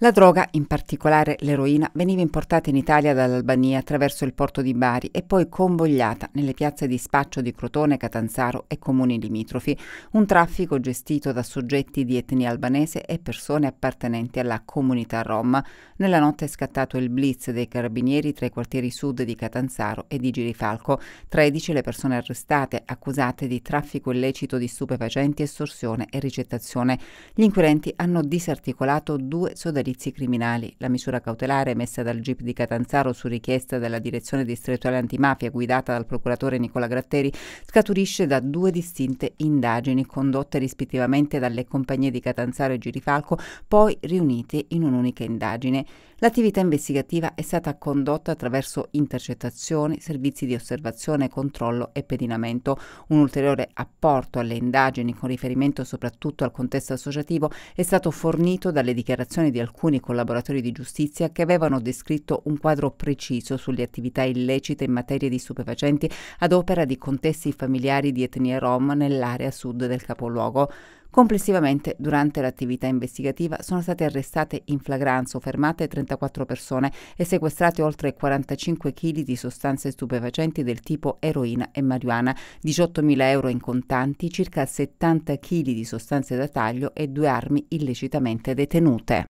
La droga, in particolare l'eroina, veniva importata in Italia dall'Albania attraverso il porto di Bari e poi convogliata nelle piazze di spaccio di Crotone, Catanzaro e comuni limitrofi, un traffico gestito da soggetti di etnia albanese e persone appartenenti alla comunità rom. Nella notte è scattato il blitz dei carabinieri tra i quartieri sud di Catanzaro e di Girifalco, 13 le persone arrestate accusate di traffico illecito di stupefacenti, estorsione e ricettazione. Gli inquirenti hanno disarticolato due sodalizi perizie criminali. La misura cautelare emessa dal GIP di Catanzaro su richiesta della direzione distrettuale antimafia guidata dal procuratore Nicola Gratteri scaturisce da due distinte indagini condotte rispettivamente dalle compagnie di Catanzaro e Girifalco, poi riunite in un'unica indagine. L'attività investigativa è stata condotta attraverso intercettazioni, servizi di osservazione, controllo e pedinamento. Un ulteriore apporto alle indagini con riferimento soprattutto al contesto associativo è stato fornito dalle dichiarazioni di alcuni alcuni collaboratori di giustizia che avevano descritto un quadro preciso sulle attività illecite in materia di stupefacenti ad opera di contesti familiari di etnia rom nell'area sud del capoluogo. Complessivamente, durante l'attività investigativa sono state arrestate in flagranza o fermate 34 persone e sequestrate oltre 45 kg di sostanze stupefacenti del tipo eroina e marijuana, 18.000 euro in contanti, circa 70 kg di sostanze da taglio e due armi illecitamente detenute.